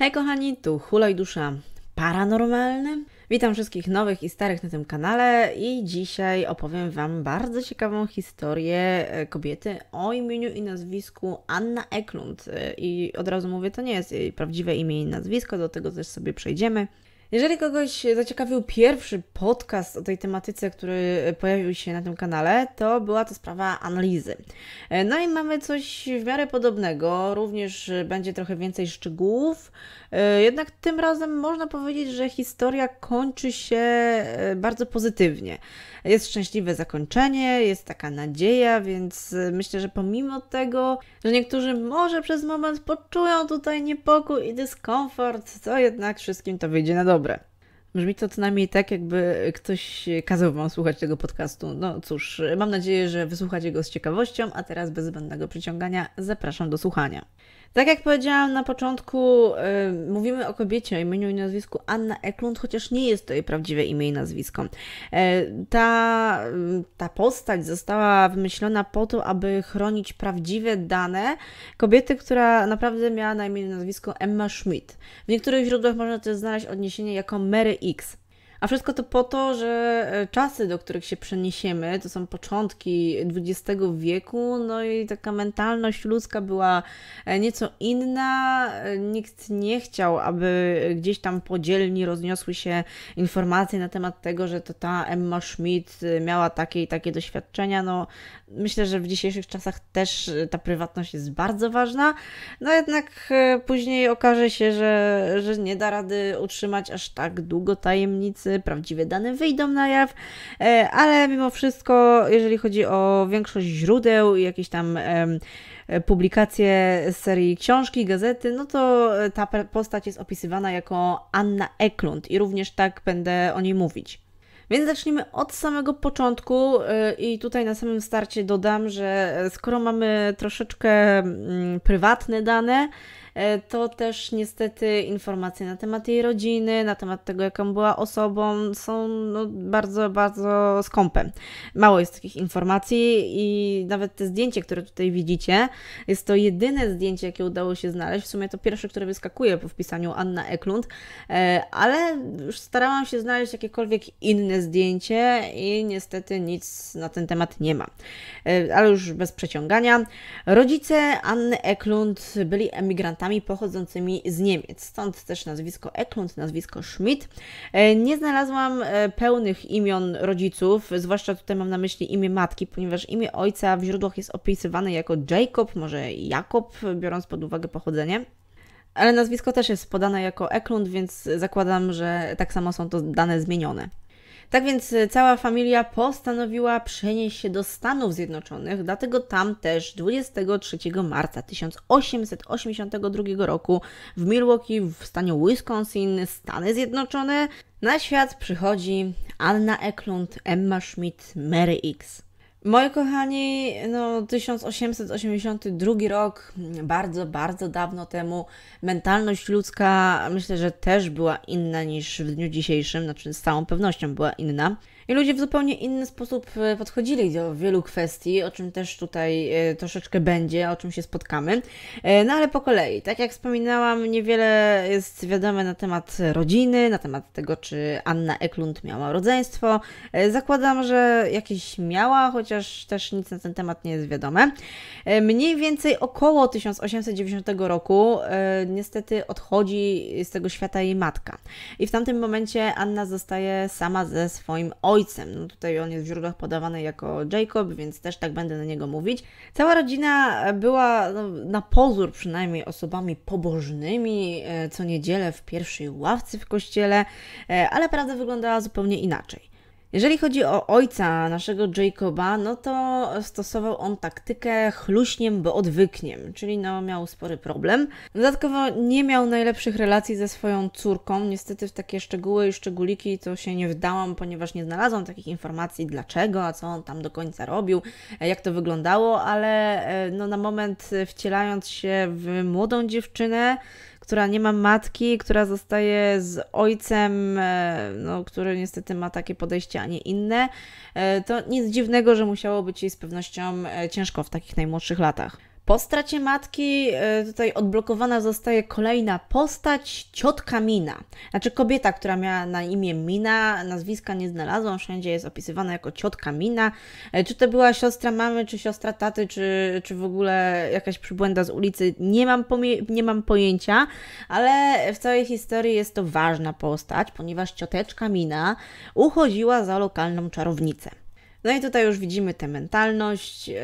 Hej kochani, tu Hula i Dusza Paranormalny. Witam wszystkich nowych i starych na tym kanale i dzisiaj opowiem Wam bardzo ciekawą historię e, kobiety o imieniu i nazwisku Anna Eklund. E, I od razu mówię, to nie jest jej prawdziwe imię i nazwisko, do tego też sobie przejdziemy. Jeżeli kogoś zaciekawił pierwszy podcast o tej tematyce, który pojawił się na tym kanale, to była to sprawa analizy. E, no i mamy coś w miarę podobnego, również będzie trochę więcej szczegółów. E, jednak tym razem można powiedzieć, że historia kończy się e, bardzo pozytywnie. Jest szczęśliwe zakończenie, jest taka nadzieja, więc myślę, że pomimo tego, że niektórzy może przez moment poczują tutaj niepokój i dyskomfort, to jednak wszystkim to wyjdzie na dobre dobre. Brzmi to co najmniej tak, jakby ktoś kazał wam słuchać tego podcastu. No cóż, mam nadzieję, że wysłuchacie go z ciekawością, a teraz bez zbędnego przyciągania zapraszam do słuchania. Tak jak powiedziałam na początku, yy, mówimy o kobiecie o imieniu i nazwisku Anna Eklund, chociaż nie jest to jej prawdziwe imię i nazwisko. Yy, ta, yy, ta postać została wymyślona po to, aby chronić prawdziwe dane kobiety, która naprawdę miała na imieniu i nazwisko Emma Schmidt. W niektórych źródłach można też znaleźć odniesienie jako Mary X. A wszystko to po to, że e, czasy, do których się przeniesiemy, to są początki XX wieku, no i taka mentalność ludzka była e, nieco inna. E, nikt nie chciał, aby gdzieś tam podzielni rozniosły się informacje na temat tego, że to ta Emma Schmidt miała takie i takie doświadczenia. No, myślę, że w dzisiejszych czasach też ta prywatność jest bardzo ważna, no jednak później okaże się, że, że nie da rady utrzymać aż tak długo tajemnicy prawdziwe dane wyjdą na jaw, e, ale mimo wszystko, jeżeli chodzi o większość źródeł i jakieś tam e, publikacje z serii książki, gazety, no to e, ta postać jest opisywana jako Anna Eklund i również tak będę o niej mówić. Więc zacznijmy od samego początku i tutaj na samym starcie dodam, że skoro mamy troszeczkę mm, prywatne dane, E, to też niestety informacje na temat jej rodziny, na temat tego, jaką była osobą, są no, bardzo, bardzo skąpe. Mało jest takich informacji i nawet te zdjęcie, które tutaj widzicie, jest to jedyne zdjęcie, jakie udało się znaleźć. W sumie to pierwsze, które wyskakuje po wpisaniu Anna Eklund, e, ale już starałam się znaleźć jakiekolwiek inne zdjęcie i niestety nic na ten temat nie ma. E, ale już bez przeciągania. Rodzice Anny Eklund byli emigrantami pochodzącymi z Niemiec. Stąd też nazwisko Eklund, nazwisko Schmidt. E, nie znalazłam e, pełnych imion rodziców, zwłaszcza tutaj mam na myśli imię matki, ponieważ imię ojca w źródłach jest opisywane jako Jacob, może Jakob, biorąc pod uwagę pochodzenie. Ale nazwisko też jest podane jako Eklund, więc zakładam, że tak samo są to dane zmienione. Tak więc e, cała familia postanowiła przenieść się do Stanów Zjednoczonych, dlatego tam też 23 marca 1882 roku w Milwaukee w stanie Wisconsin, Stany Zjednoczone, na świat przychodzi Anna Eklund, Emma Schmidt, Mary X. Moi kochani, no 1882 rok, bardzo, bardzo dawno temu, mentalność ludzka myślę, że też była inna niż w dniu dzisiejszym, znaczy z całą pewnością była inna. I ludzie w zupełnie inny sposób e, podchodzili do wielu kwestii, o czym też tutaj e, troszeczkę będzie, o czym się spotkamy. E, no ale po kolei, tak jak wspominałam, niewiele jest wiadome na temat rodziny, na temat tego, czy Anna Eklund miała rodzeństwo. Zakładam, że jakieś miała, chociaż też nic na ten temat nie jest wiadome. Mniej więcej około 1890 roku niestety odchodzi z tego świata jej matka. I w tamtym momencie Anna zostaje sama ze swoim ojcem ojcem. No tutaj on jest w źródłach podawany jako Jacob, więc też tak będę na niego mówić. Cała rodzina była no, na pozór przynajmniej osobami pobożnymi, e, co niedzielę w pierwszej ławce w kościele, e, ale prawda wyglądała zupełnie inaczej. Jeżeli chodzi o ojca naszego Jacoba, no to stosował on taktykę chluśniem, bo odwykniem, czyli no miał spory problem. Dodatkowo nie miał najlepszych relacji ze swoją córką. Niestety w takie szczegóły i szczególiki to się nie wdałam, ponieważ nie znalazłam takich informacji dlaczego, a co on tam do końca robił, jak to wyglądało, ale e, no na moment wcielając się w młodą dziewczynę, która nie ma matki, która zostaje z ojcem, e, no, który niestety ma takie podejście, a nie inne, e, to nic dziwnego, że musiało być jej z pewnością e, ciężko w takich najmłodszych latach. Po stracie matki e, tutaj odblokowana zostaje kolejna postać, ciotka Mina. Znaczy kobieta, która miała na imię Mina, nazwiska nie znalazłam, wszędzie jest opisywana jako ciotka Mina. E, czy to była siostra mamy, czy siostra taty, czy, czy w ogóle jakaś przybłęda z ulicy, nie mam, nie mam pojęcia, ale w całej historii jest to ważna postać, ponieważ cioteczka Mina uchodziła za lokalną czarownicę. No i tutaj już widzimy tę mentalność. E,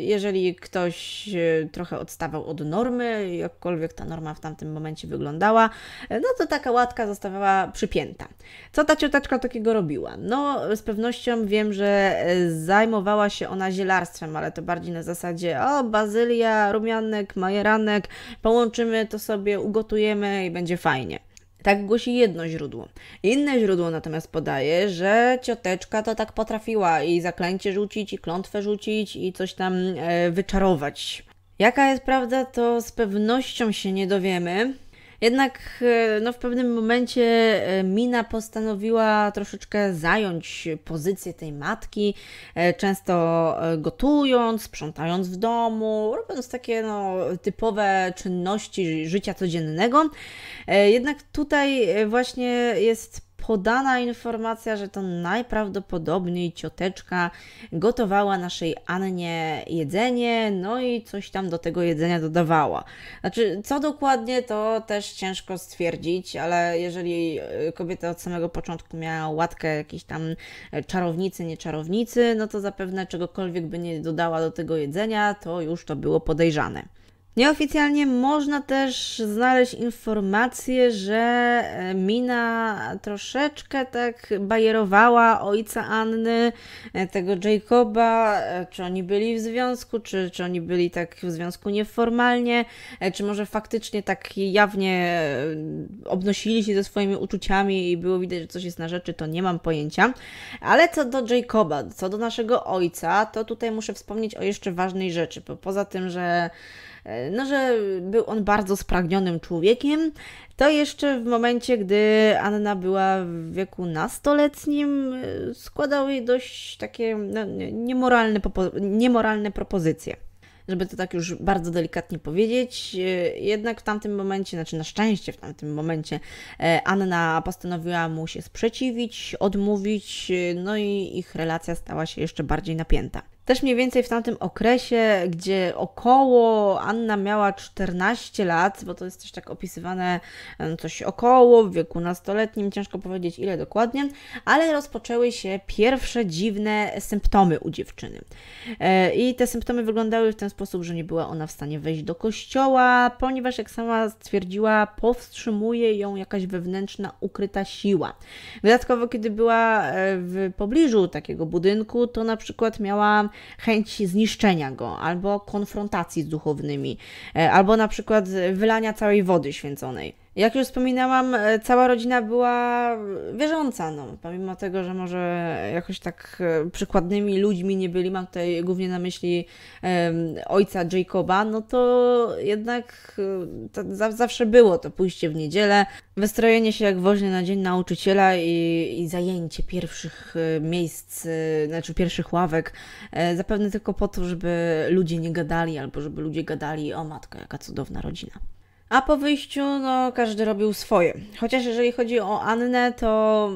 jeżeli ktoś e, trochę odstawał od normy, jakkolwiek ta norma w tamtym momencie wyglądała, e, no to taka łatka zostawała przypięta. Co ta cioteczka takiego robiła? No, z pewnością wiem, że zajmowała się ona zielarstwem, ale to bardziej na zasadzie o, bazylia, rumianek, majeranek, połączymy to sobie, ugotujemy i będzie fajnie. Tak głosi jedno źródło. Inne źródło natomiast podaje, że cioteczka to tak potrafiła i zaklęcie rzucić, i klątwę rzucić, i coś tam e, wyczarować. Jaka jest prawda, to z pewnością się nie dowiemy, jednak e, no, w pewnym momencie e, Mina postanowiła troszeczkę zająć pozycję tej matki, e, często gotując, sprzątając w domu, robiąc takie no, typowe czynności życia codziennego. Jednak tutaj właśnie jest podana informacja, że to najprawdopodobniej cioteczka gotowała naszej Annie jedzenie, no i coś tam do tego jedzenia dodawała. Znaczy, co dokładnie, to też ciężko stwierdzić, ale jeżeli e, kobieta od samego początku miała łatkę jakiejś tam e, czarownicy, nie czarownicy, no to zapewne czegokolwiek by nie dodała do tego jedzenia, to już to było podejrzane. Nieoficjalnie można też znaleźć informację, że e, Mina troszeczkę tak bajerowała ojca Anny, e, tego Jacoba, e, czy oni byli w związku, czy, czy oni byli tak w związku nieformalnie, czy może faktycznie tak jawnie obnosili się ze swoimi uczuciami i było widać, że coś jest na rzeczy, to nie mam pojęcia. Ale co do Jacoba, co do naszego ojca, to tutaj muszę wspomnieć o jeszcze ważnej rzeczy, bo poza tym, że E, no, że był on bardzo spragnionym człowiekiem. To jeszcze w momencie, gdy Anna była w wieku nastoletnim, e, składał jej dość takie no, niemoralne, niemoralne propozycje żeby to tak już bardzo delikatnie powiedzieć. E, jednak w tamtym momencie, znaczy na szczęście w tamtym momencie, Anna postanowiła mu się sprzeciwić, odmówić, no i ich relacja stała się jeszcze bardziej napięta. Też mniej więcej w tamtym okresie, gdzie około Anna miała 14 lat, bo to jest też tak opisywane coś około, w wieku nastoletnim, ciężko powiedzieć ile dokładnie, ale rozpoczęły się pierwsze dziwne symptomy u dziewczyny. E, I te symptomy wyglądały w ten sposób, że nie była ona w stanie wejść do kościoła, ponieważ jak sama stwierdziła, powstrzymuje ją jakaś wewnętrzna, ukryta siła. Dodatkowo, kiedy była e, w pobliżu takiego budynku, to na przykład miała chęć zniszczenia go, albo konfrontacji z duchownymi, e, albo na przykład wylania całej wody święconej. Jak już wspominałam, e, cała rodzina była wierząca, no, pomimo tego, że może jakoś tak e, przykładnymi ludźmi nie byli, mam tutaj głównie na myśli um, ojca Jacoba, no to jednak e, to za zawsze było to pójście w niedzielę, wystrojenie się jak woźny na dzień nauczyciela i, i zajęcie pierwszych miejsc, znaczy pierwszych ławek, zapewne tylko po to, żeby ludzie nie gadali, albo żeby ludzie gadali, o matko, jaka cudowna rodzina. A po wyjściu, no, każdy robił swoje. Chociaż jeżeli chodzi o Annę, to,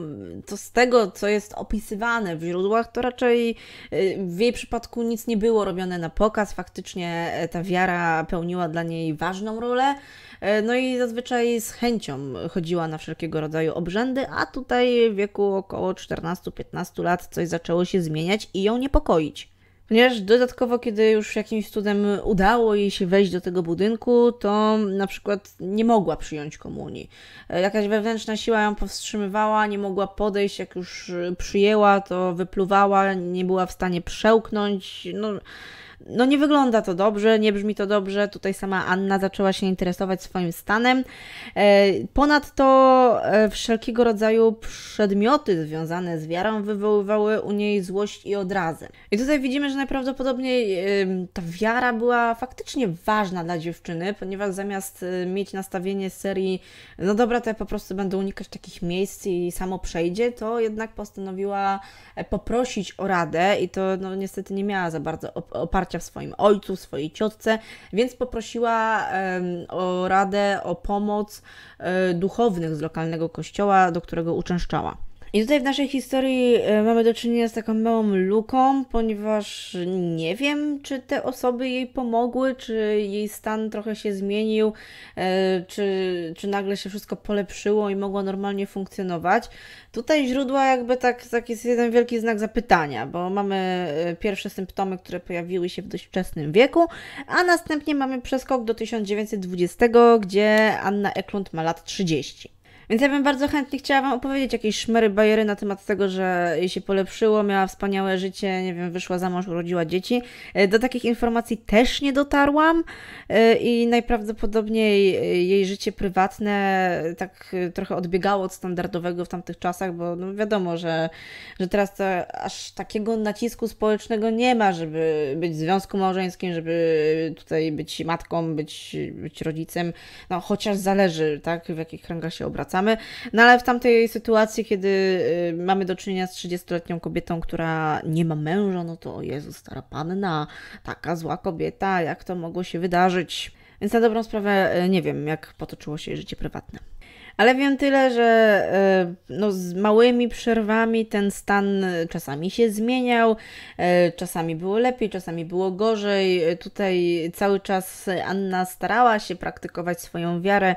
to z tego, co jest opisywane w źródłach, to raczej y, w jej przypadku nic nie było robione na pokaz. Faktycznie e, ta wiara pełniła dla niej ważną rolę. E, no i zazwyczaj z chęcią chodziła na wszelkiego rodzaju obrzędy, a tutaj w wieku około 14-15 lat coś zaczęło się zmieniać i ją niepokoić. Ponieważ dodatkowo, kiedy już jakimś cudem udało jej się wejść do tego budynku, to na przykład nie mogła przyjąć komunii. E, jakaś wewnętrzna siła ją powstrzymywała, nie mogła podejść, jak już e, przyjęła, to wypluwała, nie była w stanie przełknąć. No, no nie wygląda to dobrze, nie brzmi to dobrze. Tutaj sama Anna zaczęła się interesować swoim stanem. E, ponadto e, wszelkiego rodzaju przedmioty związane z wiarą wywoływały u niej złość i odrazę. I tutaj widzimy, że najprawdopodobniej ta wiara była faktycznie ważna dla dziewczyny, ponieważ zamiast e, mieć nastawienie serii, no dobra, to ja po prostu będę unikać takich miejsc i samo przejdzie, to jednak postanowiła poprosić o radę i to no, niestety nie miała za bardzo oparcia wsparcia w swoim ojcu, swojej ciotce, więc poprosiła o radę, o pomoc e, duchownych z lokalnego kościoła, do którego uczęszczała. I tutaj w naszej historii e, mamy do czynienia z taką małą luką, ponieważ nie wiem, czy te osoby jej pomogły, czy jej stan trochę się zmienił, e, czy, czy nagle się wszystko polepszyło i mogła normalnie funkcjonować. Tutaj źródła jakby tak, tak jest jeden wielki znak zapytania, bo mamy e, pierwsze symptomy, które pojawiły się w dość wczesnym wieku, a następnie mamy przeskok do 1920, gdzie Anna Eklund ma lat 30. Więc ja bym bardzo chętnie chciała Wam opowiedzieć jakieś szmery bajery na temat tego, że jej się polepszyło, miała wspaniałe życie, nie wiem, wyszła za mąż, urodziła dzieci. E, do takich informacji też nie dotarłam e, i najprawdopodobniej e, jej życie prywatne tak trochę odbiegało od standardowego w tamtych czasach, bo no wiadomo, że, że teraz to aż takiego nacisku społecznego nie ma, żeby być w związku małżeńskim, żeby tutaj być matką, być, być rodzicem. No chociaż zależy, tak, w jakich kręgach się obracamy no ale w tamtej sytuacji, kiedy y, mamy do czynienia z 30-letnią kobietą, która nie ma męża, no to o Jezu, stara panna, taka zła kobieta, jak to mogło się wydarzyć? Więc na dobrą sprawę y, nie wiem, jak potoczyło się jej życie prywatne ale wiem tyle, że e, no, z małymi przerwami ten stan e, czasami się zmieniał, e, czasami było lepiej, czasami było gorzej. Tutaj cały czas Anna starała się praktykować swoją wiarę,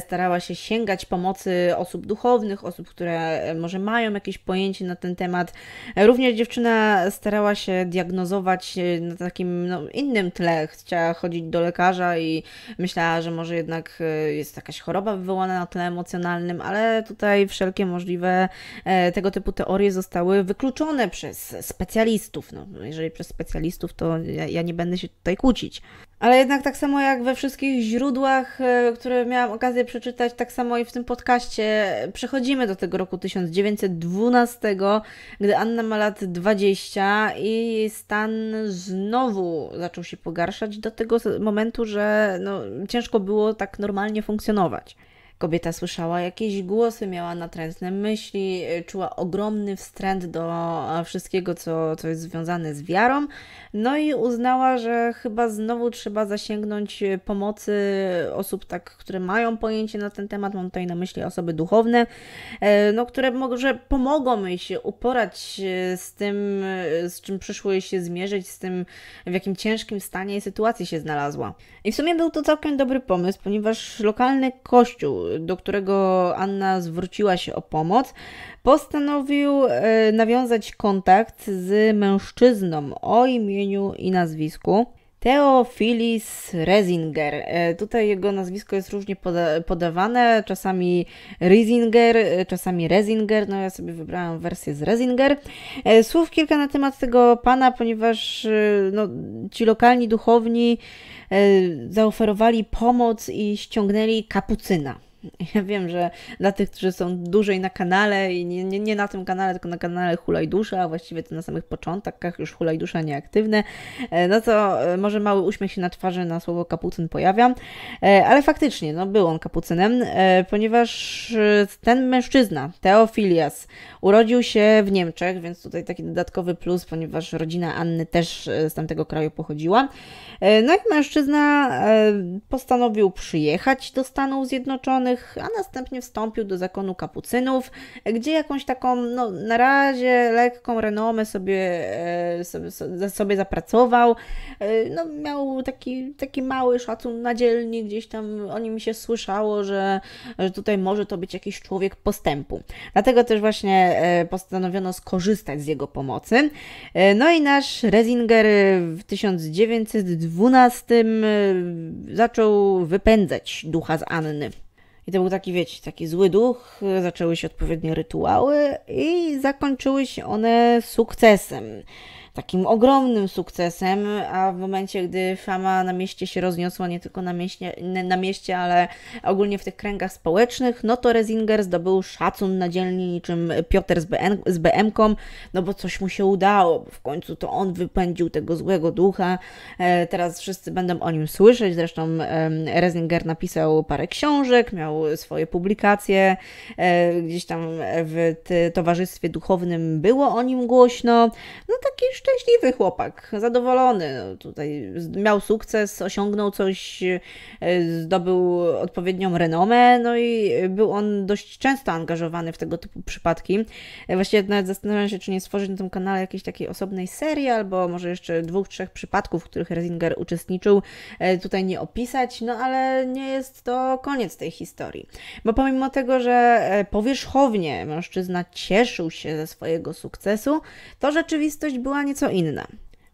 starała się sięgać pomocy osób duchownych, osób, które może mają jakieś pojęcie na ten temat. Również dziewczyna starała się diagnozować na takim no, innym tle, chciała chodzić do lekarza i myślała, że może jednak jest jakaś choroba wywołana na tle emocjonalnym, ale tutaj wszelkie możliwe e, tego typu teorie zostały wykluczone przez specjalistów. No, jeżeli przez specjalistów, to ja, ja nie będę się tutaj kłócić. Ale jednak tak samo jak we wszystkich źródłach, e, które miałam okazję przeczytać, tak samo i w tym podcaście, przechodzimy do tego roku 1912, gdy Anna ma lat 20 i stan znowu zaczął się pogarszać do tego momentu, że no, ciężko było tak normalnie funkcjonować. Kobieta słyszała jakieś głosy, miała natrętne myśli, y, czuła ogromny wstręt do wszystkiego, co, co jest związane z wiarą, no i uznała, że chyba znowu trzeba zasięgnąć y, pomocy osób, tak, które mają pojęcie na ten temat, mam tutaj na myśli osoby duchowne, y, no, które może pomogą jej się uporać z tym, z czym przyszło jej się zmierzyć, z tym, w jakim ciężkim stanie i sytuacji się znalazła. I w sumie był to całkiem dobry pomysł, ponieważ lokalny kościół, do którego Anna zwróciła się o pomoc, postanowił e, nawiązać kontakt z mężczyzną o imieniu i nazwisku. Theophilis Resinger. E, tutaj jego nazwisko jest różnie poda podawane, czasami Risinger, e, czasami Resinger, no ja sobie wybrałam wersję z Resinger. Słów kilka na temat tego pana, ponieważ no, ci lokalni duchowni zaoferowali pomoc i ściągnęli kapucyna. Ja wiem, że dla tych, którzy są dłużej na kanale i nie, nie, nie na tym kanale, tylko na kanale Hulaj Dusza, a właściwie to na samych początkach już Hulaj Dusza nieaktywne, no to e, może mały uśmiech się na twarzy na słowo kapucyn pojawia, e, ale faktycznie, no był on kapucynem, e, ponieważ ten mężczyzna, Teofilias, urodził się w Niemczech, więc tutaj taki dodatkowy plus, ponieważ rodzina Anny też z tamtego kraju pochodziła. No i mężczyzna postanowił przyjechać do Stanów Zjednoczonych, a następnie wstąpił do zakonu kapucynów, gdzie jakąś taką, no na razie lekką renomę sobie, e, sobie, sobie zapracował. E, no, miał taki, taki mały szacun na dzielni, gdzieś tam o nim się słyszało, że, że tutaj może to być jakiś człowiek postępu. Dlatego też właśnie e, postanowiono skorzystać z jego pomocy. No i nasz Rezinger w 1912 zaczął wypędzać ducha z Anny. I to był taki, wiecie, taki zły duch, zaczęły się odpowiednie rytuały i zakończyły się one sukcesem takim ogromnym sukcesem, a w momencie, gdy fama na mieście się rozniosła nie tylko na mieście, na mieście ale ogólnie w tych kręgach społecznych, no to Rezinger zdobył szacun na dzielni niczym Piotr z, BN, z BM-ką, no bo coś mu się udało, bo w końcu to on wypędził tego złego ducha, e, teraz wszyscy będą o nim słyszeć, zresztą Rezinger napisał parę książek, miał swoje publikacje, e, gdzieś tam w towarzystwie duchownym było o nim głośno, no taki szczęśliwy chłopak, zadowolony. No, tutaj miał sukces, osiągnął coś, e, zdobył odpowiednią renomę, no i był on dość często angażowany w tego typu przypadki. E, właściwie nawet zastanawiam się, czy nie stworzyć na tym kanale jakiejś takiej osobnej serii, albo może jeszcze dwóch, trzech przypadków, w których Rezinger uczestniczył, e, tutaj nie opisać, no ale nie jest to koniec tej historii. Bo pomimo tego, że powierzchownie mężczyzna cieszył się ze swojego sukcesu, to rzeczywistość była nie nieco inna.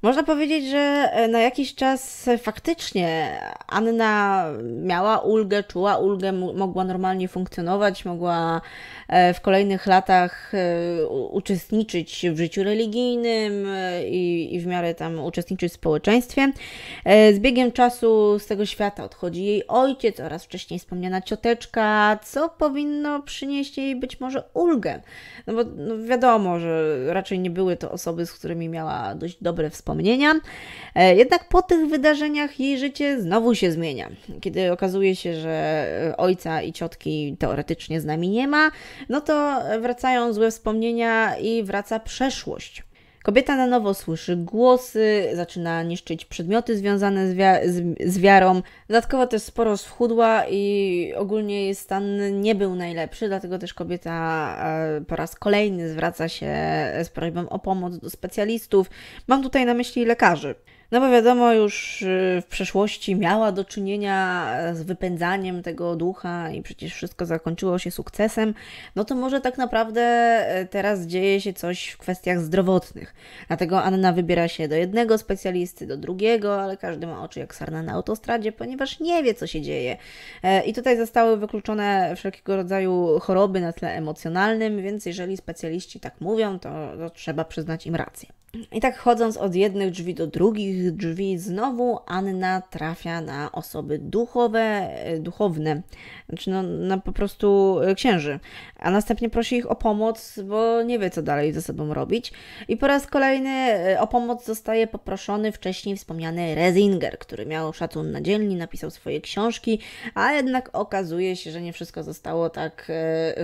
Można powiedzieć, że e, na jakiś czas e, faktycznie Anna miała ulgę, czuła ulgę, mogła normalnie funkcjonować, mogła e, w kolejnych latach uczestniczyć w życiu religijnym i, i w miarę tam uczestniczyć w społeczeństwie. Z biegiem czasu z tego świata odchodzi jej ojciec oraz wcześniej wspomniana cioteczka, co powinno przynieść jej być może ulgę. No bo no wiadomo, że raczej nie były to osoby, z którymi miała dość dobre wspomnienia wspomnienia. E, jednak po tych wydarzeniach jej życie znowu się zmienia. Kiedy okazuje się, że e, ojca i ciotki teoretycznie z nami nie ma, no to e, wracają złe wspomnienia i wraca przeszłość. Kobieta na nowo słyszy głosy, zaczyna niszczyć przedmioty związane z, wi z, z wiarą. Dodatkowo też sporo schudła i ogólnie jej stan nie był najlepszy, dlatego też kobieta e, po raz kolejny zwraca się z prośbą o pomoc do specjalistów. Mam tutaj na myśli lekarzy. No bo wiadomo, już y, w przeszłości miała do czynienia z wypędzaniem tego ducha i przecież wszystko zakończyło się sukcesem, no to może tak naprawdę y, teraz dzieje się coś w kwestiach zdrowotnych. Dlatego Anna wybiera się do jednego specjalisty, do drugiego, ale każdy ma oczy jak sarna na autostradzie, ponieważ nie wie, co się dzieje. E, I tutaj zostały wykluczone wszelkiego rodzaju choroby na tle emocjonalnym, więc jeżeli specjaliści tak mówią, to, to trzeba przyznać im rację. I tak chodząc od jednych drzwi do drugich drzwi, znowu Anna trafia na osoby duchowe, e, duchowne, znaczy no, na po prostu e, księży, a następnie prosi ich o pomoc, bo nie wie co dalej ze sobą robić. I po raz kolejny e, o pomoc zostaje poproszony wcześniej wspomniany Rezinger, który miał szacun na dzielni, napisał swoje książki, a jednak okazuje się, że nie wszystko zostało tak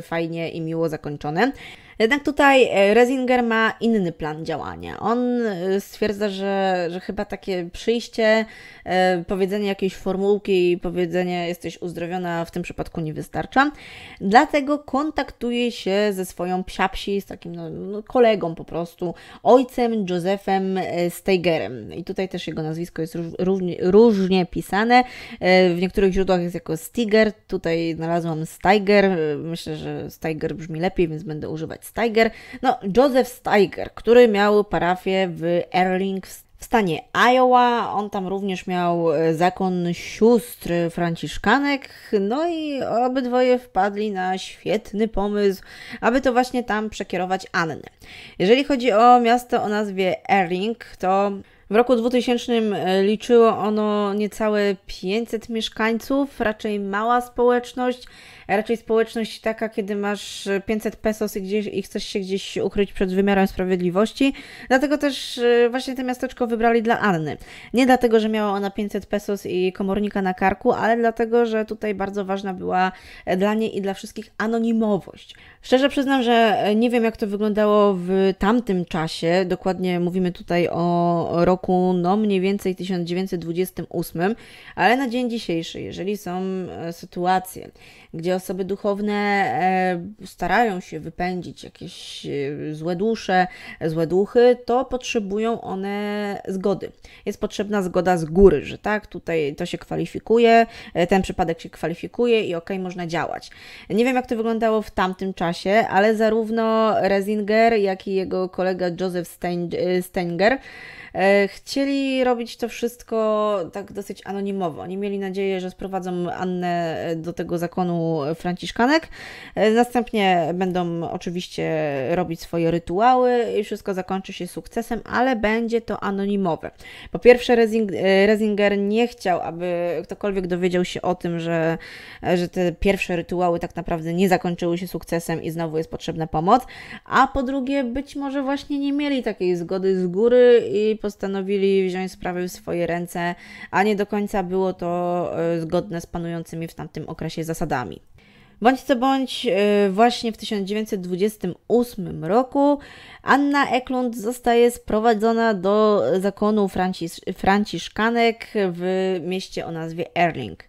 fajnie i miło zakończone. Jednak tutaj e, Rezinger ma inny plan działania. On e, stwierdza, że, że chyba takie przyjście, e, powiedzenie jakiejś formułki i powiedzenie jesteś uzdrowiona w tym przypadku nie wystarcza. Dlatego kontaktuje się ze swoją psiapsi, z takim no, no kolegą po prostu, ojcem Józefem Steigerem. I tutaj też jego nazwisko jest różnie, różnie pisane. W niektórych źródłach jest jako Stiger, tutaj znalazłam Steiger. Myślę, że Steiger brzmi lepiej, więc będę używać Steiger. No, Joseph Steiger, który miał parafię w Erling w stanie Iowa. On tam również miał e, zakon sióstr franciszkanek. No i obydwoje wpadli na świetny pomysł, aby to właśnie tam przekierować Annę. Jeżeli chodzi o miasto o nazwie Erling, to w roku 2000 e, liczyło ono niecałe 500 mieszkańców, raczej mała społeczność, raczej społeczność taka, kiedy masz 500 pesos i, gdzieś, i chcesz się gdzieś ukryć przed wymiarem sprawiedliwości. Dlatego też e, właśnie to miasteczko wybrali dla Anny. Nie dlatego, że miała ona 500 pesos i komornika na karku, ale dlatego, że tutaj bardzo ważna była e, dla niej i dla wszystkich anonimowość. Szczerze przyznam, że nie wiem jak to wyglądało w tamtym czasie, dokładnie mówimy tutaj o roku roku, no mniej więcej 1928, ale na dzień dzisiejszy, jeżeli są e, sytuacje, gdzie osoby duchowne e, starają się wypędzić jakieś e, złe dusze, złe duchy, to potrzebują one zgody. Jest potrzebna zgoda z góry, że tak, tutaj to się kwalifikuje, e, ten przypadek się kwalifikuje i okej, okay, można działać. Nie wiem, jak to wyglądało w tamtym czasie, ale zarówno Rezinger, jak i jego kolega Joseph Stenger chcieli robić to wszystko tak dosyć anonimowo. Oni mieli nadzieję, że sprowadzą Annę do tego zakonu franciszkanek. E, następnie będą oczywiście robić swoje rytuały i wszystko zakończy się sukcesem, ale będzie to anonimowe. Po pierwsze, e, Rezinger nie chciał, aby ktokolwiek dowiedział się o tym, że, e, że te pierwsze rytuały tak naprawdę nie zakończyły się sukcesem i znowu jest potrzebna pomoc, a po drugie, być może właśnie nie mieli takiej zgody z góry i postanowili wziąć sprawę w swoje ręce, a nie do końca było to zgodne z panującymi w tamtym okresie zasadami. Bądź co bądź, y, właśnie w 1928 roku Anna Eklund zostaje sprowadzona do zakonu Francisz, franciszkanek w mieście o nazwie Erling.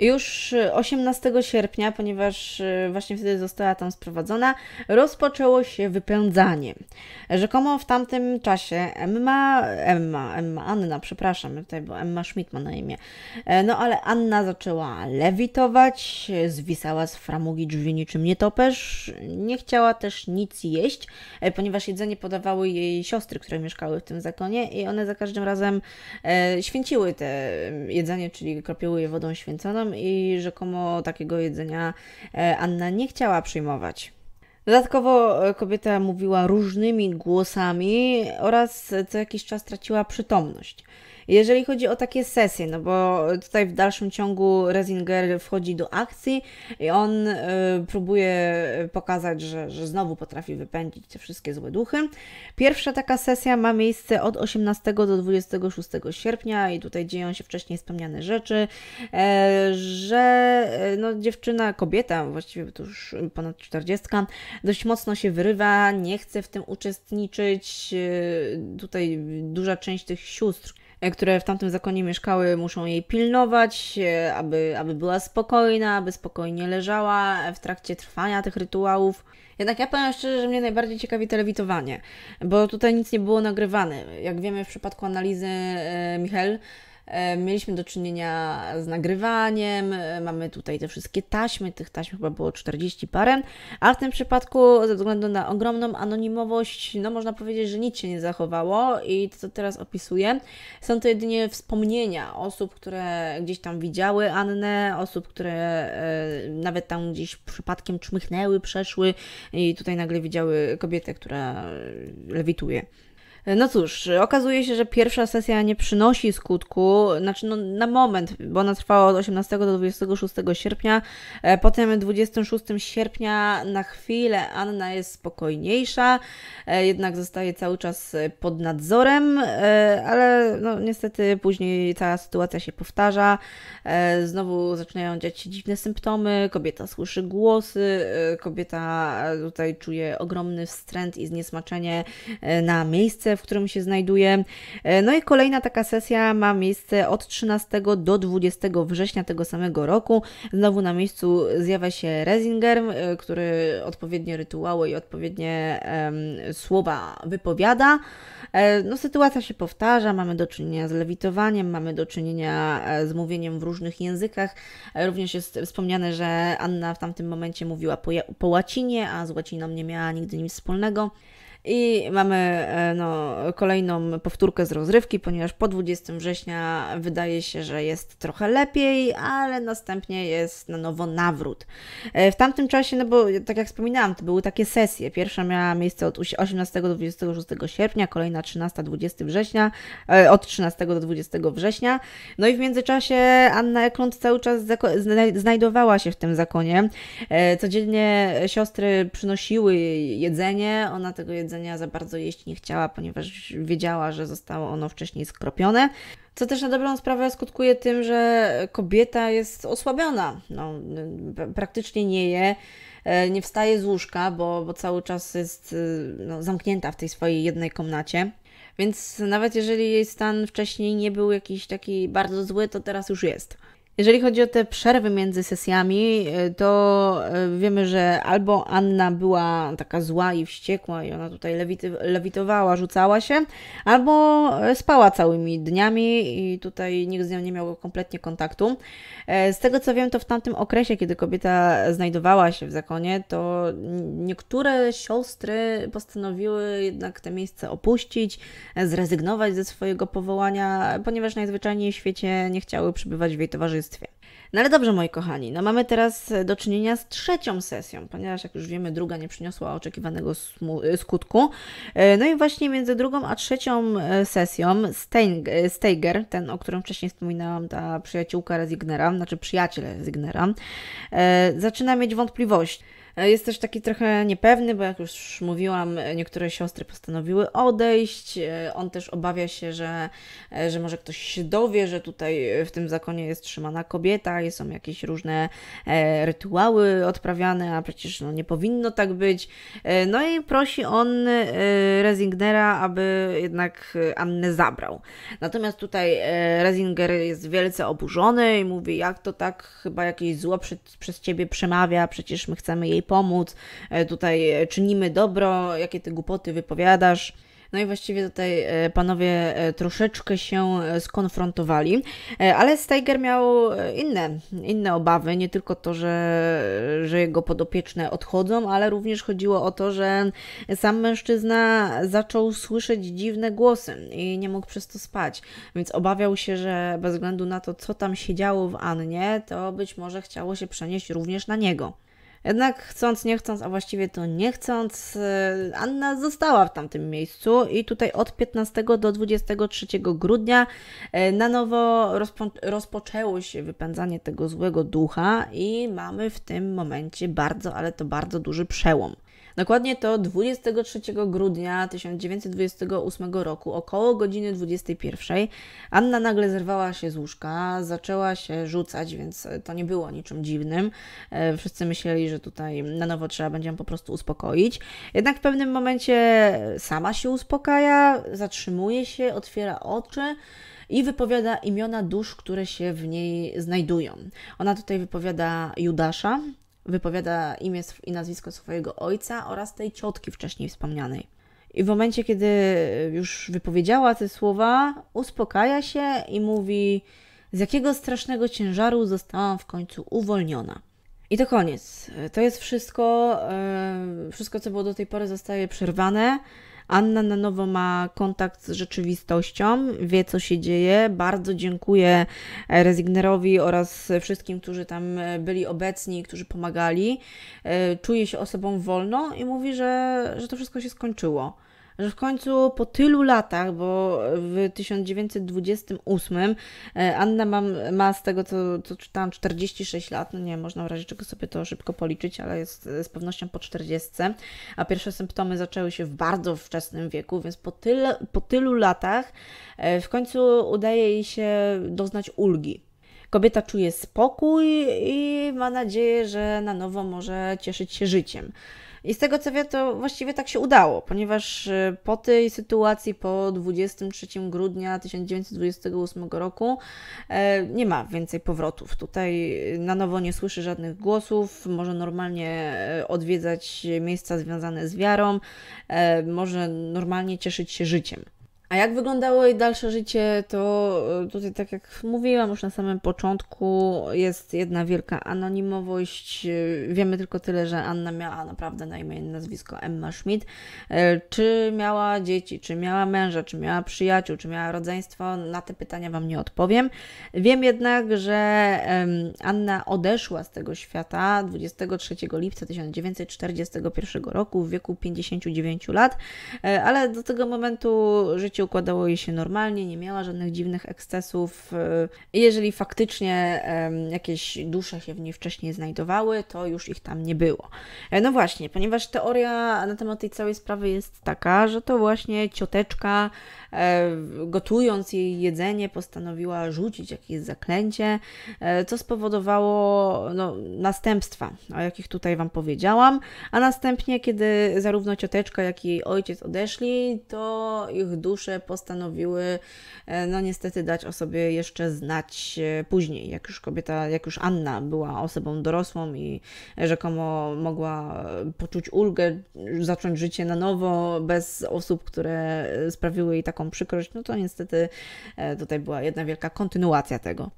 Już 18 y, sierpnia, ponieważ y, właśnie wtedy została tam sprowadzona, rozpoczęło się wypędzanie. Rzekomo w tamtym czasie Emma, Emma, Emma, Anna, przepraszam, tutaj bo Emma Schmidt ma na imię. E, no ale Anna zaczęła lewitować, zwisała z framugi drzwi niczym nietoperz, nie chciała też nic jeść, e, ponieważ jedzenie podawały jej siostry, które mieszkały w tym zakonie i one za każdym razem e, święciły te mm, jedzenie, czyli kropiły je wodą święconą i rzekomo takiego jedzenia e, Anna nie chciała przyjmować. Dodatkowo e, kobieta mówiła różnymi głosami oraz co jakiś czas traciła przytomność. Jeżeli chodzi o takie sesje, no bo tutaj w dalszym ciągu Rezinger wchodzi do akcji i on y, próbuje pokazać, że, że znowu potrafi wypędzić te wszystkie złe duchy. Pierwsza taka sesja ma miejsce od 18 do 26 sierpnia i tutaj dzieją się wcześniej wspomniane rzeczy, e, że e, no, dziewczyna, kobieta, właściwie to już ponad 40, dość mocno się wyrywa, nie chce w tym uczestniczyć. E, tutaj duża część tych sióstr E, które w tamtym zakonie mieszkały, muszą jej pilnować, e, aby, aby była spokojna, aby spokojnie leżała w trakcie trwania tych rytuałów. Jednak ja powiem szczerze, że mnie najbardziej ciekawi telewitowanie, bo tutaj nic nie było nagrywane. Jak wiemy w przypadku analizy e, Michel, E, mieliśmy do czynienia z nagrywaniem, e, mamy tutaj te wszystkie taśmy, tych taśm chyba było 40 parę, a w tym przypadku ze względu na ogromną anonimowość, no można powiedzieć, że nic się nie zachowało i to, co teraz opisuję, są to jedynie wspomnienia osób, które gdzieś tam widziały Annę, osób, które e, nawet tam gdzieś przypadkiem czmychnęły, przeszły i tutaj nagle widziały kobietę, która lewituje. No cóż, okazuje się, że pierwsza sesja nie przynosi skutku, znaczy no, na moment, bo ona trwała od 18 do 26 sierpnia. E, potem 26 sierpnia na chwilę Anna jest spokojniejsza, e, jednak zostaje cały czas e, pod nadzorem, ale no, niestety później cała sytuacja się powtarza. Znowu zaczynają dziać się dziwne symptomy, kobieta słyszy głosy, kobieta tutaj czuje ogromny wstręt i zniesmaczenie na miejsce, w którym się znajduję. E, no i kolejna taka sesja ma miejsce od 13 do 20 września tego samego roku. Znowu na miejscu zjawia się Rezinger, e, który odpowiednie rytuały i odpowiednie um, słowa wypowiada. E, no, sytuacja się powtarza, mamy do czynienia z lewitowaniem, mamy do czynienia z mówieniem w różnych językach. Również jest wspomniane, że Anna w tamtym momencie mówiła po, po łacinie, a z łaciną nie miała nigdy nic wspólnego. I mamy e, no, kolejną powtórkę z rozrywki, ponieważ po 20 września wydaje się, że jest trochę lepiej, ale następnie jest na nowo nawrót. E, w tamtym czasie, no bo tak jak wspominałam, to były takie sesje. Pierwsza miała miejsce od 18 do 26 sierpnia, kolejna 13-20 września, e, od 13 do 20 września. No i w międzyczasie Anna Eklund cały czas znajdowała się w tym zakonie. Codziennie siostry przynosiły jej jedzenie, ona tego jedzenia jedzenia za bardzo jeść nie chciała, ponieważ wiedziała, że zostało ono wcześniej skropione. Co też na dobrą sprawę skutkuje tym, że kobieta jest osłabiona. No, praktycznie nie je, e, nie wstaje z łóżka, bo, bo cały czas jest e, no, zamknięta w tej swojej jednej komnacie. Więc nawet jeżeli jej stan wcześniej nie był jakiś taki bardzo zły, to teraz już jest. Jeżeli chodzi o te przerwy między sesjami, e, to e, wiemy, że albo Anna była taka zła i wściekła i ona tutaj lewity, lewitowała, rzucała się, albo e, spała całymi dniami i tutaj nikt z nią nie miał kompletnie kontaktu. Z tego co wiem, to w tamtym okresie, kiedy kobieta znajdowała się w zakonie, to niektóre siostry postanowiły jednak to miejsce opuścić, zrezygnować ze swojego powołania, ponieważ najzwyczajniej w świecie nie chciały przebywać w jej towarzystwie towarzystwie. No ale dobrze, moi kochani, no mamy teraz e, do czynienia z trzecią sesją, ponieważ jak już wiemy, druga nie przyniosła oczekiwanego e, skutku. E, no i właśnie między drugą a trzecią sesją Steiger, ten, o którym wcześniej wspominałam, ta przyjaciółka Rezignera, znaczy przyjaciel Rezignera, zaczyna mieć wątpliwości. E, jest też taki trochę niepewny, bo jak już mówiłam, e, niektóre siostry postanowiły odejść. E, on też obawia się, że, że może ktoś się dowie, że tutaj w tym zakonie jest trzymana kobieta i są jakieś różne rytuały odprawiane, a przecież no, nie powinno tak być. No i prosi on Rezingnera, aby jednak Annę zabrał. Natomiast tutaj Rezinger jest wielce oburzony i mówi, jak to tak, chyba jakieś zło przed, przez ciebie przemawia, przecież my chcemy jej jej pomóc, e, tutaj e, czynimy dobro, jakie ty głupoty wypowiadasz. No i właściwie tutaj e, panowie troszeczkę się skonfrontowali, ale Steiger miał inne, inne obawy, nie tylko to, że, że jego podopieczne odchodzą, ale również chodziło o to, że sam mężczyzna zaczął słyszeć dziwne głosy i nie mógł przez to spać, więc obawiał się, że bez względu na to, co tam się działo w Annie, to być może chciało się przenieść również na niego. Jednak chcąc, nie chcąc, a właściwie to nie chcąc, e, Anna została w tamtym miejscu i tutaj od 15 do 23 grudnia e, na nowo rozpo rozpoczęło się wypędzanie tego złego ducha i mamy w tym momencie bardzo, ale to bardzo duży przełom. Dokładnie to 23 grudnia 1928 roku, około godziny 21, Anna nagle zerwała się z łóżka, zaczęła się rzucać, więc e, to nie było niczym dziwnym. E, wszyscy myśleli, że tutaj na nowo trzeba będzie ją po prostu uspokoić. Jednak w pewnym momencie sama się uspokaja, zatrzymuje się, otwiera oczy i wypowiada imiona dusz, które się w niej znajdują. Ona tutaj wypowiada Judasza, Wypowiada imię i nazwisko swojego ojca oraz tej ciotki wcześniej wspomnianej. I w momencie, kiedy już wypowiedziała te słowa, uspokaja się i mówi: Z jakiego strasznego ciężaru zostałam w końcu uwolniona. I to koniec. To jest wszystko. E, wszystko, co było do tej pory, zostaje przerwane. Anna na nowo ma kontakt z rzeczywistością, wie co się dzieje. Bardzo dziękuję e, Rezignerowi oraz wszystkim, którzy tam e, byli obecni, którzy pomagali. E, czuje się osobą wolną i mówi, że, że to wszystko się skończyło że w końcu po tylu latach, bo w 1928 e, Anna ma, ma z tego, co, co czytałam, 46 lat, no nie można w razie czego sobie to szybko policzyć, ale jest e, z pewnością po 40, a pierwsze symptomy zaczęły się w bardzo wczesnym wieku, więc po, po tylu latach e, w końcu udaje jej się doznać ulgi. Kobieta czuje spokój i ma nadzieję, że na nowo może cieszyć się życiem. I z tego co wiem, to właściwie tak się udało, ponieważ y, po tej sytuacji, po 23 grudnia 1928 roku, e, nie ma więcej powrotów. Tutaj y, na nowo nie słyszy żadnych głosów, może normalnie e, odwiedzać miejsca związane z wiarą, e, może normalnie cieszyć się życiem. A jak wyglądało jej dalsze życie, to e, tutaj, tak jak mówiłam już na samym początku, jest jedna wielka anonimowość. E, wiemy tylko tyle, że Anna miała naprawdę na imię i nazwisko Emma Schmidt. E, czy miała dzieci, czy miała męża, czy miała przyjaciół, czy miała rodzeństwo, na te pytania Wam nie odpowiem. Wiem jednak, że Anna odeszła z tego świata 23 lipca 1941 roku w wieku 59 lat, ale do tego momentu życie życie układało jej się normalnie, nie miała żadnych dziwnych ekscesów. Y, jeżeli faktycznie jakieś dusze się w niej wcześniej znajdowały, to już ich tam nie było. E, no właśnie, ponieważ teoria na temat tej całej sprawy jest taka, że to właśnie cioteczka, e, gotując jej jedzenie, postanowiła rzucić jakieś zaklęcie, e, co spowodowało no, następstwa, o jakich tutaj Wam powiedziałam. A następnie, kiedy zarówno cioteczka, jak i jej ojciec odeszli, to ich dusze słuchaczy postanowiły, e, no niestety, dać o sobie jeszcze znać e, później, jak już kobieta, jak już Anna była osobą dorosłą i rzekomo mogła e, poczuć ulgę, zacząć życie na nowo, bez osób, które sprawiły jej taką przykrość, no to niestety tutaj była jedna wielka kontynuacja tego.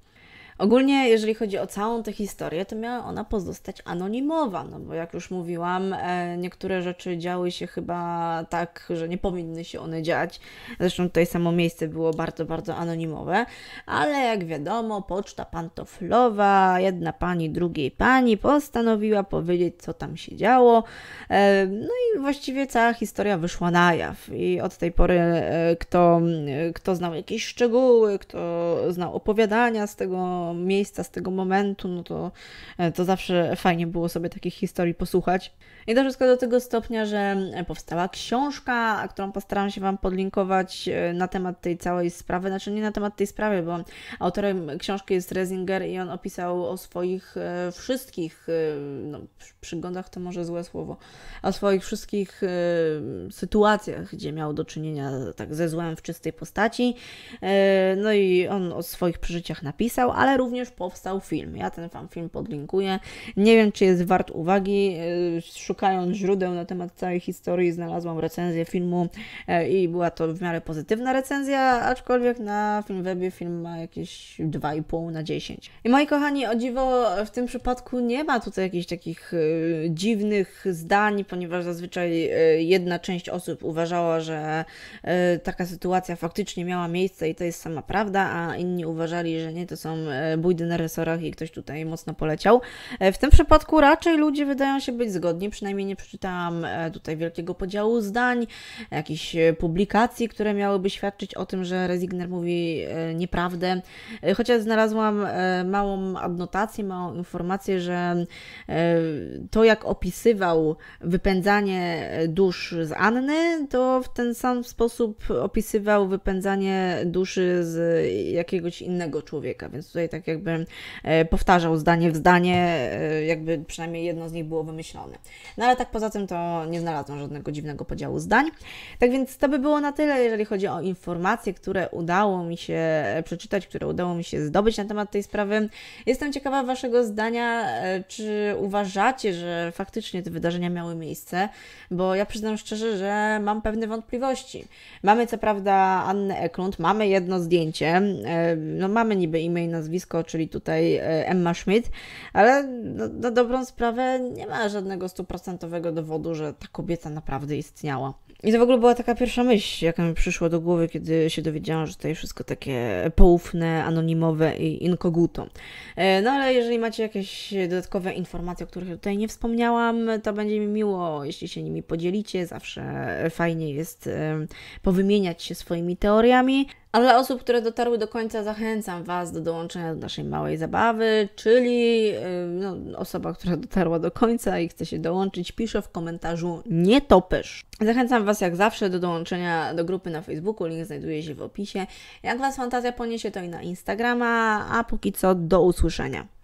Ogólnie, jeżeli chodzi o całą tę historię, to miała ona pozostać anonimowa, no bo jak już mówiłam, e, niektóre rzeczy działy się chyba tak, że nie powinny się one dziać. Zresztą tutaj samo miejsce było bardzo, bardzo anonimowe, ale jak wiadomo, poczta pantoflowa, jedna pani, drugiej pani postanowiła powiedzieć, co tam się działo. E, no i właściwie cała historia wyszła na jaw i od tej pory e, kto, kto znał jakieś szczegóły, kto znał opowiadania z tego miejsca, z tego momentu, no to, e, to zawsze fajnie było sobie takich historii posłuchać. I to wszystko do tego stopnia, że powstała książka, którą postaram się Wam podlinkować e, na temat tej całej sprawy, znaczy nie na temat tej sprawy, bo autorem książki jest Rezinger i on opisał o swoich e, wszystkich, no, przygodach to może złe słowo, o swoich wszystkich sytuacjach, gdzie miał do czynienia tak ze złem w czystej postaci. No i on o swoich przeżyciach napisał, ale również powstał film. Ja ten wam film podlinkuję. Nie wiem, czy jest wart uwagi. Y, szukając źródeł na temat całej historii, znalazłam recenzję filmu e, i była to w miarę pozytywna recenzja, aczkolwiek na Filmwebie film ma jakieś 2,5 na 10. I moi kochani, o dziwo w tym przypadku nie ma tutaj jakichś takich y, dziwnych zdań, ponieważ zazwyczaj y, jedna część osób uważała, że taka sytuacja faktycznie miała miejsce i to jest sama prawda, a inni uważali, że nie, to są E, bójdy na resorach i ktoś tutaj mocno poleciał. E, w tym przypadku raczej ludzie wydają się być zgodni, przynajmniej nie przeczytałam e, tutaj wielkiego podziału zdań, jakichś publikacji, które miałyby świadczyć o tym, że Rezigner mówi nieprawdę. Chociaż znalazłam małą adnotację, małą informację, że to jak opisywał wypędzanie dusz z Anny, to w ten sam sposób opisywał wypędzanie duszy z jakiegoś innego człowieka, więc tutaj tak jakby e, powtarzał zdanie w zdanie, e, jakby przynajmniej jedno z nich było wymyślone. No ale tak poza tym to nie znalazłam żadnego dziwnego podziału zdań. Tak więc to by było na tyle, jeżeli chodzi o informacje, które udało mi się e, przeczytać, które udało mi się zdobyć na temat tej sprawy. Jestem ciekawa Waszego zdania, czy uważacie, że faktycznie te wydarzenia miały miejsce, bo ja przyznam szczerze, że mam pewne wątpliwości. Mamy co prawda Annę Eklund, mamy jedno zdjęcie, no mamy niby imię i nazwisko, nazwisko, czyli tutaj e, Emma Schmidt, ale na, na dobrą sprawę nie ma żadnego stuprocentowego dowodu, że ta kobieta naprawdę istniała. I to w ogóle była taka pierwsza myśl, jaka mi przyszła do głowy, kiedy się dowiedziałam, że to jest wszystko takie poufne, anonimowe i inkoguto. E, no ale jeżeli macie jakieś dodatkowe informacje, o których tutaj nie wspomniałam, to będzie mi miło, jeśli się nimi podzielicie. Zawsze fajnie jest powymieniać się swoimi teoriami. A dla osób, które dotarły do końca, zachęcam Was do dołączenia do naszej małej zabawy, czyli y, no, osoba, która dotarła do końca i chce się dołączyć, pisze w komentarzu nie topysz. Zachęcam Was jak zawsze do dołączenia do grupy na Facebooku, link znajduje się w opisie. Jak Was fantazja poniesie, to i na Instagrama, a póki co do usłyszenia.